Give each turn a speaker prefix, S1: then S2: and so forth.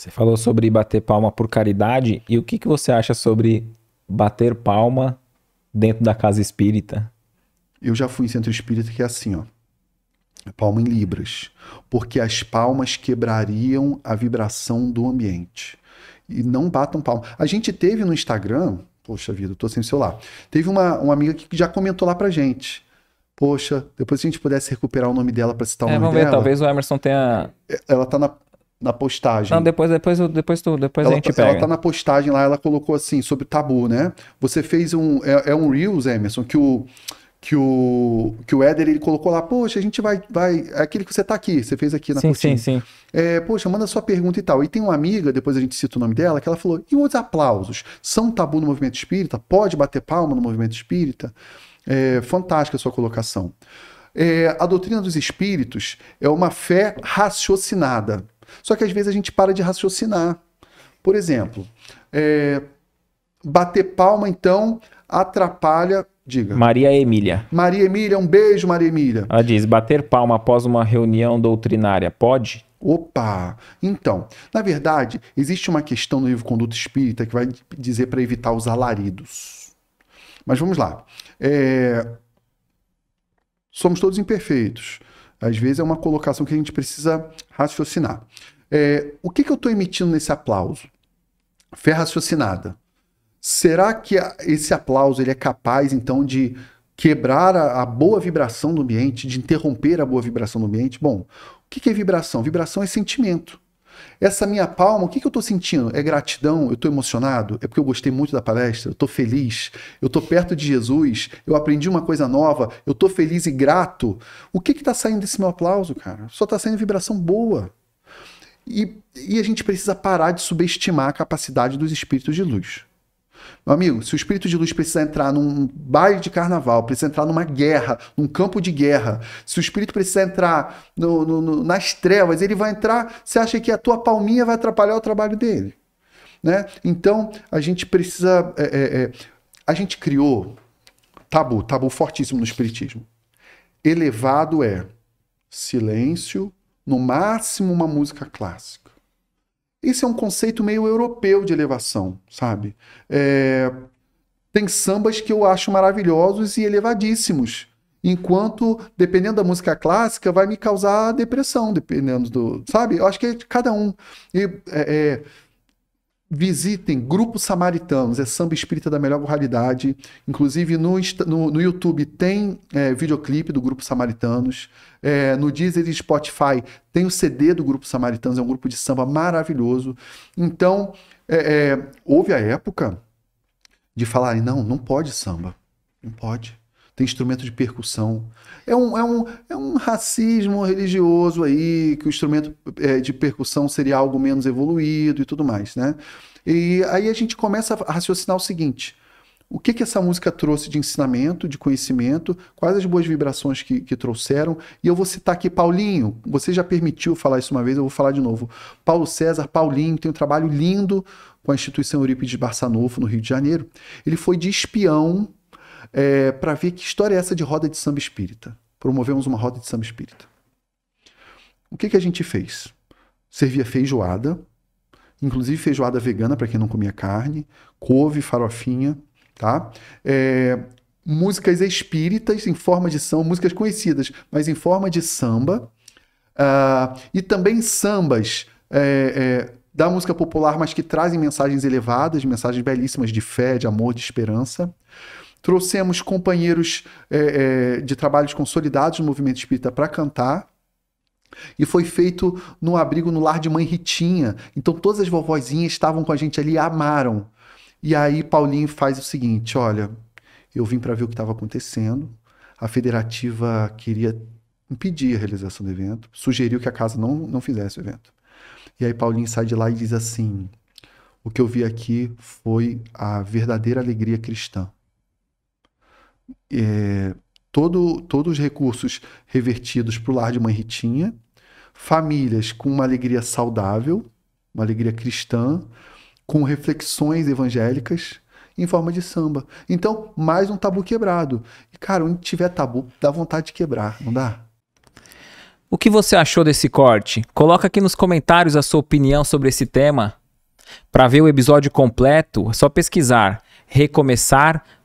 S1: Você falou sobre bater palma por caridade. E o que, que você acha sobre bater palma dentro da casa espírita?
S2: Eu já fui em centro espírita que é assim, ó. Palma em libras. Porque as palmas quebrariam a vibração do ambiente. E não batam palma. A gente teve no Instagram, poxa vida, eu tô sem o celular. Teve uma, uma amiga que já comentou lá pra gente. Poxa, depois se a gente pudesse recuperar o nome dela para citar é, o nome vamos ver, dela. Talvez o Emerson tenha. É, ela tá na na postagem. Não, depois, depois, depois, tu, depois ela, a gente tá, pega. Ela tá na postagem lá, ela colocou assim, sobre tabu, né? Você fez um. É, é um Reels, Emerson, que o. Que o, que o Éder ele colocou lá, poxa, a gente vai. vai é aquele que você tá aqui, você fez aqui na Sim, sim, sim. É, poxa, manda sua pergunta e tal. E tem uma amiga, depois a gente cita o nome dela, que ela falou: e os aplausos? São tabu no movimento espírita? Pode bater palma no movimento espírita? É, fantástica a sua colocação. É, a doutrina dos espíritos é uma fé raciocinada. Só que às vezes a gente para de raciocinar. Por exemplo, é, bater palma, então, atrapalha. Diga.
S1: Maria Emília.
S2: Maria Emília, um beijo, Maria Emília.
S1: Ela diz: bater palma após uma reunião doutrinária pode?
S2: Opa! Então, na verdade, existe uma questão no livro Conduta Espírita que vai dizer para evitar os alaridos. Mas vamos lá. É... Somos todos imperfeitos. Às vezes é uma colocação que a gente precisa raciocinar. É, o que, que eu estou emitindo nesse aplauso? Fé raciocinada. Será que esse aplauso ele é capaz, então, de quebrar a, a, boa vibração do ambiente, de interromper a boa vibração do ambiente? Bom, o que, que é vibração? Vibração é sentimento. Essa minha palma, o que, que eu estou sentindo? É gratidão? Eu estou emocionado? É porque eu gostei muito da palestra? Eu estou feliz? Eu estou perto de Jesus? Eu aprendi uma coisa nova? Eu estou feliz e grato? O que está saindo desse meu aplauso, cara? Só está saindo vibração boa. E, e a gente precisa parar de subestimar a capacidade dos espíritos de luz. Meu amigo, se o espírito de luz precisa entrar num baile de carnaval, precisa entrar numa guerra, num campo de guerra, se o espírito precisa entrar no, no, no, nas trevas, ele vai entrar. Você acha que a tua palminha vai atrapalhar o trabalho dele? Né? Então, a gente precisa. É, é, é, a gente criou tabu, tabu fortíssimo no espiritismo. Elevado é silêncio, no máximo uma música clássica. Esse é um conceito meio europeu de elevação, sabe? É... Tem sambas que eu acho maravilhosos e elevadíssimos. Enquanto, dependendo da música clássica, vai me causar depressão, dependendo do. Sabe? Eu acho que é de cada um. E, é, é visitem Grupo Samaritanos, é samba espírita da melhor qualidade. Inclusive no, no, no YouTube tem é, videoclipe do Grupo Samaritanos. É, no Deezer e Spotify tem o CD do Grupo Samaritanos, é um grupo de samba maravilhoso. Então, é, é, houve a época de falarem: não, não pode samba, não pode tem instrumento de percussão. É um, é um, é um racismo religioso aí, que o instrumento é, de percussão seria algo menos evoluído e tudo mais, né? E aí a gente começa a raciocinar o seguinte: o que, que essa música trouxe de ensinamento, de conhecimento, quais as boas vibrações que, que, trouxeram. E eu vou citar aqui Paulinho, você já permitiu falar isso uma vez, eu vou falar de novo. Paulo César, Paulinho, tem um trabalho lindo com a Instituição Eurípides Barçanufo, no Rio de Janeiro. Ele foi de espião é, para ver que história é essa de roda de samba espírita. Promovemos uma roda de samba espírita. O que, que a gente fez? Servia feijoada, inclusive feijoada vegana para quem não comia carne, couve, farofinha, tá? É, músicas espíritas em forma de samba, músicas conhecidas, mas em forma de samba, uh, e também sambas é, é, da música popular, mas que trazem mensagens elevadas, mensagens belíssimas de fé, de amor, de esperança. Trouxemos companheiros é, é, de trabalhos consolidados no movimento espírita para cantar. E foi feito no abrigo no lar de mãe Ritinha. Então todas as vovozinhas estavam com a gente ali, amaram. E aí Paulinho faz o seguinte: olha, eu vim para ver o que estava acontecendo. A federativa queria impedir a realização do evento, sugeriu que a casa não, não fizesse o evento. E aí Paulinho sai de lá e diz assim: o que eu vi aqui foi a verdadeira alegria cristã é, todo, todos os recursos revertidos para o lar de mãe Ritinha, famílias com uma alegria saudável, uma alegria cristã, com reflexões evangélicas em forma de samba. Então, mais um tabu quebrado. E, cara, onde tiver tabu, dá vontade de quebrar, não dá?
S1: O que você achou desse corte? Coloca aqui nos comentários a sua opinião sobre esse tema. Para ver o episódio completo, é só pesquisar Recomeçar